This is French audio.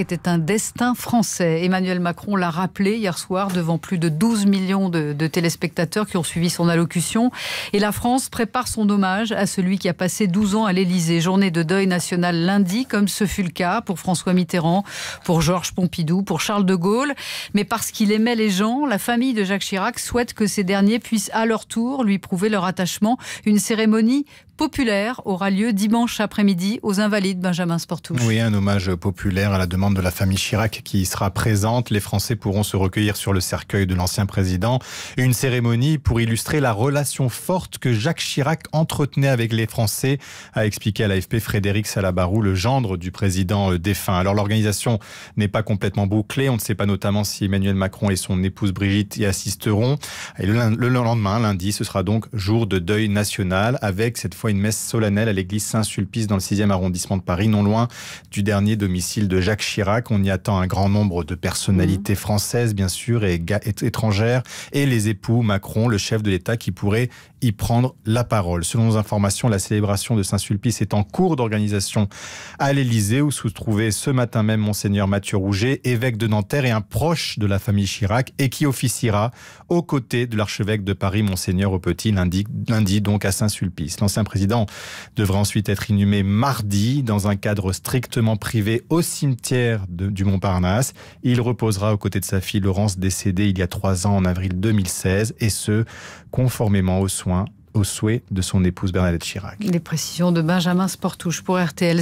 était un destin français. Emmanuel Macron l'a rappelé hier soir devant plus de 12 millions de, téléspectateurs qui ont suivi son allocution. Et la France prépare son hommage à celui qui a passé 12 ans à l'Élysée. Journée de deuil national lundi, comme ce fut le cas pour François Mitterrand, pour Georges Pompidou, pour Charles de Gaulle. Mais parce qu'il aimait les gens, la famille de Jacques Chirac souhaite que ces derniers puissent à leur tour lui prouver leur attachement. Une cérémonie populaire aura lieu dimanche après-midi aux Invalides Benjamin Sportouche. Oui, un hommage populaire à la demande de la famille Chirac qui sera présente. Les Français pourront se recueillir sur le cercueil de l'ancien président. Une cérémonie pour illustrer la relation forte que Jacques Chirac entretenait avec les Français, a expliqué à l'AFP Frédéric Salabarou, le gendre du président euh, défunt. Alors l'organisation n'est pas complètement bouclée. On ne sait pas notamment si Emmanuel Macron et son épouse Brigitte y assisteront. Et le lendemain, lundi, ce sera donc jour de deuil national avec cette une messe solennelle à l'église Saint-Sulpice dans le 6e arrondissement de Paris, non loin du dernier domicile de Jacques Chirac. On y attend un grand nombre de personnalités mmh. françaises, bien sûr, et étrangères, et les époux Macron, le chef de l'État, qui pourrait y prendre la parole. Selon nos informations, la célébration de Saint-Sulpice est en cours d'organisation à l'Élysée, où se trouvait ce matin même Monseigneur Mathieu Rouget, évêque de Nanterre et un proche de la famille Chirac, et qui officiera aux côtés de l'archevêque de Paris, Monseigneur au lundi, lundi donc à Saint-Sulpice. L'ancien le président devra ensuite être inhumé mardi dans un cadre strictement privé au cimetière du Montparnasse. Il reposera aux côtés de sa fille Laurence, décédée il y a trois ans en avril 2016, et ce, conformément aux soins aux souhaits de son épouse Bernadette Chirac. Les précisions de Benjamin Sportouche pour RTL.